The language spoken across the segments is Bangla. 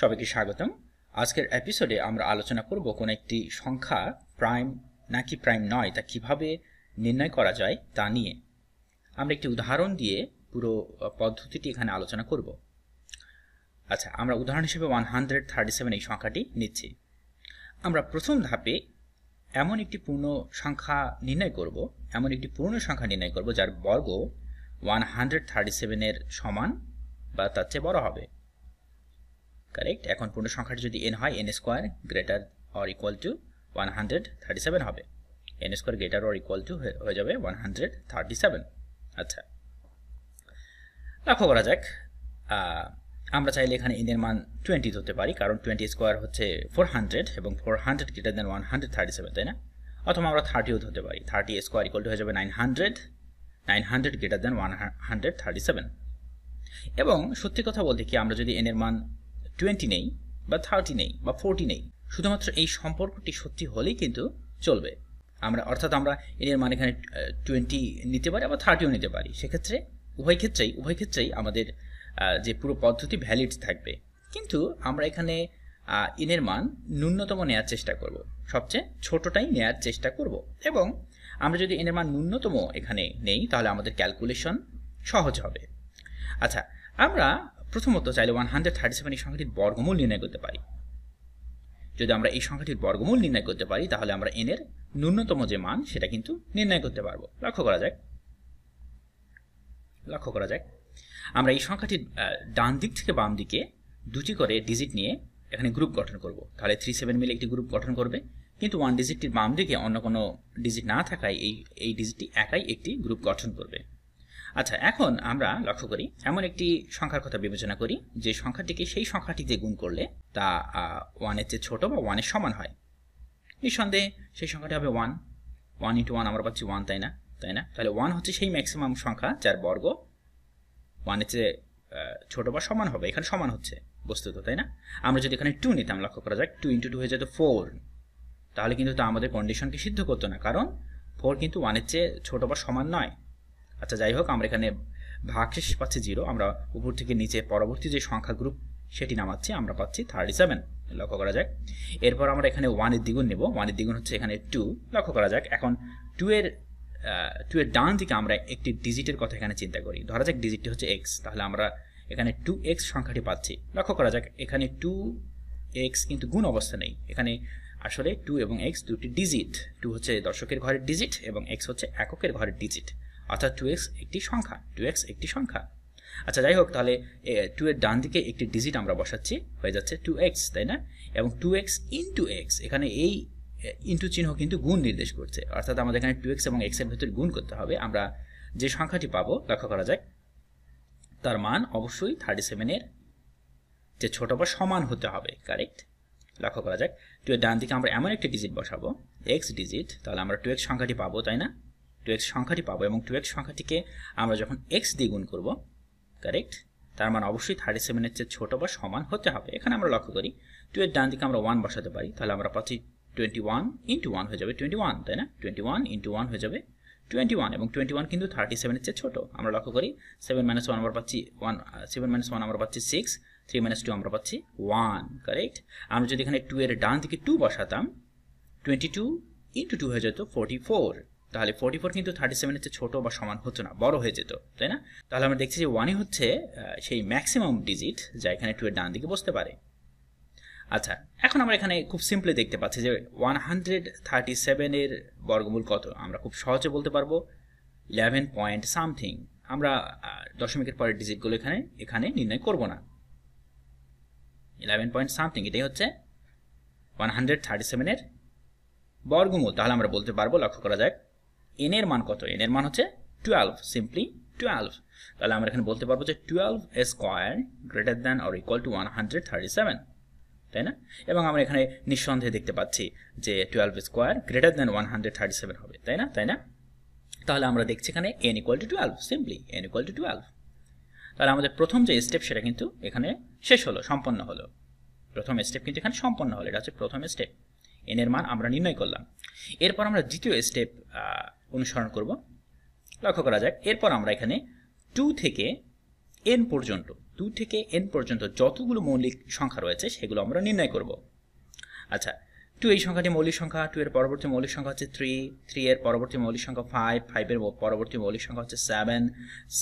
সবাইকে স্বাগতম আজকের এপিসোডে আমরা আলোচনা করব কোন একটি সংখ্যা প্রাইম নাকি প্রাইম নয় তা কিভাবে নির্ণয় করা যায় তা নিয়ে আমরা একটি উদাহরণ দিয়ে পুরো পদ্ধতিটি এখানে আলোচনা করব আচ্ছা আমরা উদাহরণ হিসেবে ওয়ান হান্ড্রেড থার্টি সেভেন এই সংখ্যাটি নিচ্ছি আমরা প্রথম ধাপে এমন একটি পূর্ণ সংখ্যা নির্ণয় করব এমন একটি পূর্ণ সংখ্যা নির্ণয় করব যার বর্গ ওয়ান হান্ড্রেড থার্টি সেভেনের সমান বা তার চেয়ে বড় হবে কারেক্ট এখন পূর্ণ সংখ্যাটি যদি এন হয় n square greater or equal to one hundred thirty seven হবে n square greater or equal to হয়ে যাবে ওয়ান হান্ড্রেড থার্টি সেভেন আচ্ছা লক্ষ্য করা যাক আমরা চাইলে এখানে এনের মান টোয়েন্টি ধরতে পারি কারণ টোয়েন্টি স্কোয়ার হচ্ছে ফোর হান্ড্রেড এবং four hundred greater than one hundred thirty seven তাই না অথবা আমরা থার্টিও ধরতে পারি থার্টি স্কোয়ার ইকুয়াল টু হয়ে যাবে nine hundred nine hundred greater than one hundred thirty seven এবং সত্যি কথা বলতে কি আমরা যদি এনের মান টোয়েন্টি নেই বা থার্টি নেই বা ফোরটি নেই শুধুমাত্র এই সম্পর্কটি সত্যি হলেই কিন্তু চলবে আমরা অর্থাৎ আমরা এর মান এখানে টোয়েন্টি নিতে পারি বা থার্টিও নিতে পারি সেক্ষেত্রে উভয় ক্ষেত্রেই উভয় ক্ষেত্রেই আমাদের যে পুরো পদ্ধতি ভ্যালিড থাকবে কিন্তু আমরা এখানে ইনের মান ন্যূনতম নেওয়ার চেষ্টা করব সবচেয়ে ছোটটাই নেওয়ার চেষ্টা করব এবং আমরা যদি এনের মান ন্যূনতম এখানে নেই তাহলে আমাদের ক্যালকুলেশন সহজ হবে আচ্ছা আমরা প্রথমত চাইলে ওয়ান হান্ড্রেড থার্টি সেভেন এই সংখ্যাটির বর্গমূল নির্ণয় করতে পারি যদি আমরা এই সংখ্যাটির বর্গমূল নির্ণয় করতে পারি তাহলে আমরা এন এর ন্যূনতম যে মান সেটা কিন্তু নির্ণয় করতে পারবো লক্ষ্য করা যাক লক্ষ্য করা যাক আমরা এই সংখ্যাটির ডান দিক থেকে বাম দিকে দুটি করে ডিজিট নিয়ে এখানে গ্রুপ গঠন করব তাহলে থ্রি সেভেন মিলে একটি গ্রুপ গঠন করবে কিন্তু ওয়ান ডিজিটটির বাম দিকে অন্য কোনো ডিজিট না থাকায় এই এই ডিজিটটি একাই একটি গ্রুপ গঠন করবে আচ্ছা এখন আমরা লক্ষ্য করি এমন একটি সংখ্যার কথা বিবেচনা করি যে সংখ্যাটিকে সেই সংখ্যাটি দিয়ে গুণ করলে তা ওয়ানের চেয়ে ছোট বা ওয়ানের সমান হয় নিঃসন্দেহে সেই সংখ্যাটি হবে ওয়ান ওয়ান ইন্টু ওয়ান আমরা পাচ্ছি ওয়ান তাই না তাই না তাহলে ওয়ান হচ্ছে সেই ম্যাক্সিমাম সংখ্যা যার বর্গ ওয়ানের চেয়ে ছোট বা সমান হবে এখানে সমান হচ্ছে বস্তুত তাই না আমরা যদি এখানে টু নিতাম লক্ষ্য করা যাক টু ইন্টু টু হয়ে যেত ফোর তাহলে কিন্তু তা আমাদের কন্ডিশনকে সিদ্ধ করতো না কারণ ফোর কিন্তু ওয়ানের চেয়ে ছোট বা সমান নয় আচ্ছা যাই হোক আমরা এখানে ভাগশেষ পাচ্ছি জিরো আমরা উপর থেকে নিচে পরবর্তী যে সংখ্যা গ্রুপ সেটি নামাচ্ছি আমরা পাচ্ছি থার্টি সেভেন লক্ষ্য করা যাক এরপর আমরা এখানে ওয়ানের দ্বিগুণ নেব ওয়ানের দ্বিগুণ হচ্ছে এখানে টু লক্ষ্য করা যাক এখন টু এর টু এর ডান দিকে আমরা একটি ডিজিটের কথা এখানে চিন্তা করি ধরা যাক ডিজিটটি হচ্ছে এক্স তাহলে আমরা এখানে টু এক্স সংখ্যাটি পাচ্ছি লক্ষ্য করা যাক এখানে টু এক্স কিন্তু গুণ অবস্থা নেই এখানে আসলে টু এবং এক্স দুটি ডিজিট টু হচ্ছে দর্শকের ঘরের ডিজিট এবং এক্স হচ্ছে এককের ঘরের ডিজিট অর্থাৎ টু এক্স একটি সংখ্যা টু এক্স একটি সংখ্যা আচ্ছা যাই হোক তাহলে টু এর ডান দিকে একটি ডিজিট আমরা বসাচ্ছি হয়ে যাচ্ছে টু এক্স তাই না এবং টু এক্স ইন্টু এক্স এখানে এই ইন্টু চিহ্ন কিন্তু গুণ নির্দেশ করছে অর্থাৎ আমাদের এখানে টু এক্স এবং এক্স এর ভিতরে গুণ করতে হবে আমরা যে সংখ্যাটি পাবো লক্ষ্য করা যায় তার মান অবশ্যই থার্টি সেভেনের যে ছোট বা সমান হতে হবে কারেক্ট লক্ষ্য করা যাক টু এর ডান দিকে আমরা এমন একটি ডিজিট বসাবো এক্স ডিজিট তাহলে আমরা টু এক্স সংখ্যাটি পাবো তাই না টু সংখ্যাটি পাবো এবং টু সংখ্যাটিকে আমরা যখন এক্স দিয়ে গুণ করবো কারেক্ট তার মানে অবশ্যই থার্টি সেভেনের চেয়ে ছোটো বা সমান হতে হবে এখানে আমরা লক্ষ্য করি টু ডান দিকে আমরা ওয়ান বসাতে পারি তাহলে আমরা পাচ্ছি টোয়েন্টি ওয়ান ইন্টু ওয়ান হয়ে যাবে টোয়েন্টি ওয়ান তাই না টোয়েন্টি ওয়ান ইন্টু ওয়ান হয়ে যাবে টোয়েন্টি ওয়ান এবং টোয়েন্টি ওয়ান কিন্তু থার্টি সেভেনের চেয়ে ছোটো আমরা লক্ষ্য করি সেভেন মাইনাস ওয়ান আমরা পাচ্ছি ওয়ান সেভেন মাইনাস ওয়ান আমরা পাচ্ছি সিক্স থ্রি মাইনাস টু আমরা পাচ্ছি ওয়ান কারেক্ট আমরা যদি এখানে টু এর ডান দিকে টু বসাতাম টোয়েন্টি টু ইন্টু টু হয়ে যেত ফোরটি ফোর তাহলে ফোর্টি ফোর কিন্তু থার্টি সেভেনের চেয়ে ছোটো বা সমান হতো না বড় হয়ে যেত তাই না তাহলে আমরা দেখছি যে ওয়ানই হচ্ছে সেই ম্যাক্সিমাম ডিজিট যা এখানে টু এর ডান দিকে বসতে পারে আচ্ছা এখন আমরা এখানে খুব সিম্পলি দেখতে পাচ্ছি যে ওয়ান হান্ড্রেড থার্টি সেভেনের বর্গমূল কত আমরা খুব সহজে বলতে পারবো ইলেভেন পয়েন্ট সামথিং আমরা দশমিকের পরের ডিজিটগুলো এখানে এখানে নির্ণয় করব না ইলেভেন পয়েন্ট সামথিং এটাই হচ্ছে ওয়ান হান্ড্রেড থার্টি সেভেনের বর্গমূল তাহলে আমরা বলতে পারবো লক্ষ্য করা যাক n এর মান কত এন এর মান হচ্ছে টুয়েলভ সিম্পলি টুয়েলভ তাহলে আমরা এখানে বলতে পারবো যে twelve square greater than or equal to one hundred thirty seven তাই না এবং আমরা এখানে নিঃসন্দেহে দেখতে পাচ্ছি যে twelve square greater than one hundred thirty seven হবে তাই না তাই না তাহলে আমরা দেখছি এখানে n equal to twelve simply n equal to তাহলে আমাদের প্রথম যে স্টেপ সেটা কিন্তু এখানে শেষ হলো সম্পন্ন হলো প্রথম স্টেপ কিন্তু এখানে সম্পন্ন হলো এটা হচ্ছে প্রথম স্টেপ এন এর মান আমরা নির্ণয় করলাম এরপর আমরা দ্বিতীয় স্টেপ অনুসরণ করব লক্ষ্য করা যাক এরপর আমরা এখানে টু থেকে এন পর্যন্ত টু থেকে এন পর্যন্ত যতগুলো মৌলিক সংখ্যা রয়েছে সেগুলো আমরা নির্ণয় করব আচ্ছা টু এই সংখ্যাটি মৌলিক সংখ্যা টু এর পরবর্তী মৌলিক সংখ্যা হচ্ছে থ্রি থ্রি এর পরবর্তী মৌলিক সংখ্যা ফাইভ ফাইভের পরবর্তী মৌলিক সংখ্যা হচ্ছে সেভেন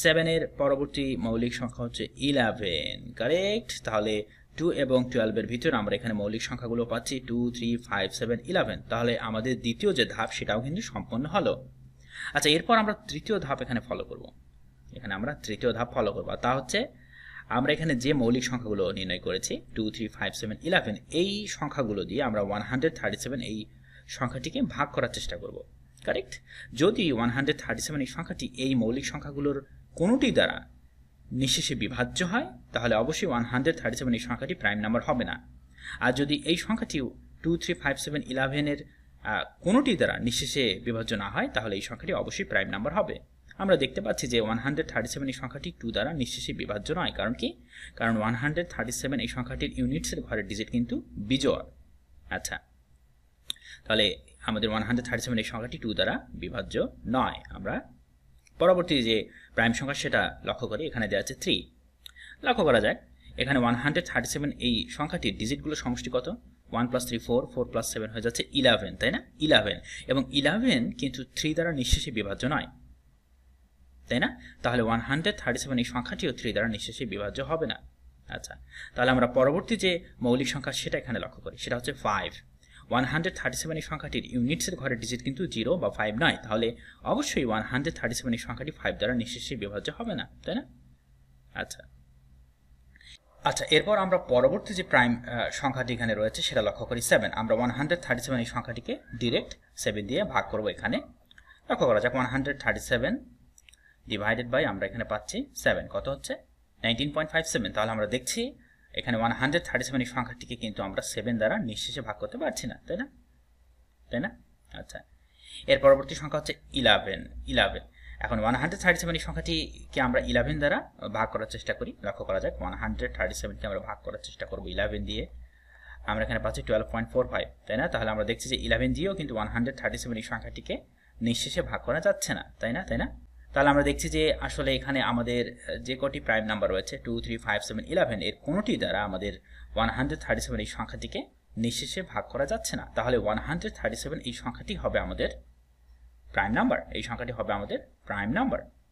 সেভেনের পরবর্তী মৌলিক সংখ্যা হচ্ছে ইলেভেন কারেক্ট তাহলে টু এবং টুয়েলভের ভিতরে আমরা এখানে মৌলিক সংখ্যাগুলো পাচ্ছি two three five seven eleven তাহলে আমাদের দ্বিতীয় যে ধাপ সেটাও কিন্তু সম্পন্ন হলো আচ্ছা এরপর আমরা তৃতীয় ধাপ এখানে ফলো করব এখানে আমরা তৃতীয় ধাপ ফলো করব তা হচ্ছে আমরা এখানে যে মৌলিক সংখ্যাগুলো নির্ণয় করেছি two three five seven eleven এই সংখ্যাগুলো দিয়ে আমরা ওয়ান হান্ড্রেড থার্টি সেভেন এই সংখ্যাটিকে ভাগ করার চেষ্টা করব কারেক্ট যদি ওয়ান হান্ড্রেড থার্টি সেভেন এই সংখ্যাটি এই মৌলিক সংখ্যাগুলোর কোনোটি দ্বারা নিঃশেষে বিভাজ্য হয় তাহলে অবশ্যই ওয়ান হান্ড্রেড থার্টি সেভেন এই সংখ্যাটি প্রাইম নাম্বার হবে না আর যদি এই সংখ্যাটি টু থ্রি ফাইভ সেভেন ইলেভেনের কোনোটি দ্বারা নিঃশেষে বিভাজ্য না হয় তাহলে এই সংখ্যাটি অবশ্যই প্রাইম নাম্বার হবে আমরা দেখতে পাচ্ছি যে ওয়ান হান্ড্রেড থার্টি সেভেন এই সংখ্যাটি টু দ্বারা নিঃশেষে বিভাজ্য নয় কারণ কি কারণ ওয়ান হান্ড্রেড থার্টি সেভেন এই সংখ্যাটির ইউনিটসের ঘরের ডিজিট কিন্তু বিজয় আচ্ছা তাহলে আমাদের ওয়ান হান্ড্রেড থার্টি সেভেন এই সংখ্যাটি টু দ্বারা বিভাজ্য নয় আমরা পরবর্তী যে প্রাইম সংখ্যা সেটা লক্ষ্য করি এখানে দেওয়া আছে থ্রি লক্ষ্য করা যায় এখানে ওয়ান হান্ড্রেড থার্টি সেভেন এই সংখ্যাটির ডিজিটগুলো সমষ্টি কত one plus three four four plus seven হয়ে যাচ্ছে ইলেভেন তাই না ইলেভেন এবং ইলেভেন কিন্তু থ্রি দ্বারা নিঃশেষে বিভাজ্য নয় তাই না তাহলে ওয়ান হান্ড্রেড থার্টি সেভেন এই সংখ্যাটিও থ্রি দ্বারা নিঃশেষে বিভাজ্য হবে না আচ্ছা তাহলে আমরা পরবর্তী যে মৌলিক সংখ্যা সেটা এখানে লক্ষ্য করি সেটা হচ্ছে five one hundred thirty seven এই সংখ্যাটির ইউনিটসের ঘরের ডিজিট কিন্তু জিরো বা ফাইভ নয় তাহলে অবশ্যই ওয়ান হান্ড্রেড থার্টি সেভেন সংখ্যাটি ফাইভ দ্বারা নিঃশেষে বিভাজ্য হবে না তাই না আচ্ছা আচ্ছা এরপর আমরা পরবর্তী যে প্রাইম সংখ্যাটি এখানে রয়েছে সেটা লক্ষ্য করি সেভেন আমরা ওয়ান হান্ড্রেড থার্টি সেভেন এই সংখ্যাটিকে ডিরেক্ট সেভেন দিয়ে ভাগ করব এখানে লক্ষ্য করা যাক one hundred thirty seven divided by আমরা এখানে পাচ্ছি সেভেন কত হচ্ছে নাইনটিন পয়েন্ট ফাইভ সেভেন তাহলে আমরা দেখছি এখানে ওয়ান হান্ড্রেড থার্টি সেভেন সংখ্যাটিকে কিন্তু আমরা সেভেন দ্বারা নিঃশেষে ভাগ করতে পারছি না তাই না তাই না আচ্ছা এর পরবর্তী সংখ্যা হচ্ছে ইলেভেন ইলেভেন এখন ওয়ান হান্ড্রেড থার্টি সেভেন সংখ্যাটিকে আমরা ইলেভেন দ্বারা ভাগ করার চেষ্টা করি লক্ষ্য করা যাক ওয়ান হান্ড্রেড থার্টি সেভেনকে আমরা ভাগ করার চেষ্টা করবো ইলেভেন দিয়ে আমরা এখানে পাচ্ছি টুয়েলভ পয়েন্ট ফোর ফাইভ তাই না তাহলে আমরা দেখছি যে ইলেভেন দিয়েও কিন্তু ওয়ান হান্ড্রেড থার্টি সেভেন সংখ্যাটিকে নিঃশেষে ভাগ করা যাচ্ছে না তাই না তাই না তাহলে আমরা দেখছি যে আসলে এখানে আমাদের যে কটি প্রাইম নাম্বার রয়েছে two three five seven eleven এর কোনোটি দ্বারা আমাদের ওয়ান হান্ড্রেড থার্টি সেভেন এই সংখ্যাটিকে নিঃশেষে ভাগ করা যাচ্ছে না তাহলে ওয়ান হান্ড্রেড থার্টি সেভেন এই সংখ্যাটি হবে আমাদের প্রাইম নাম্বার এই সংখ্যাটি হবে আমাদের প্রাইম নাম্বার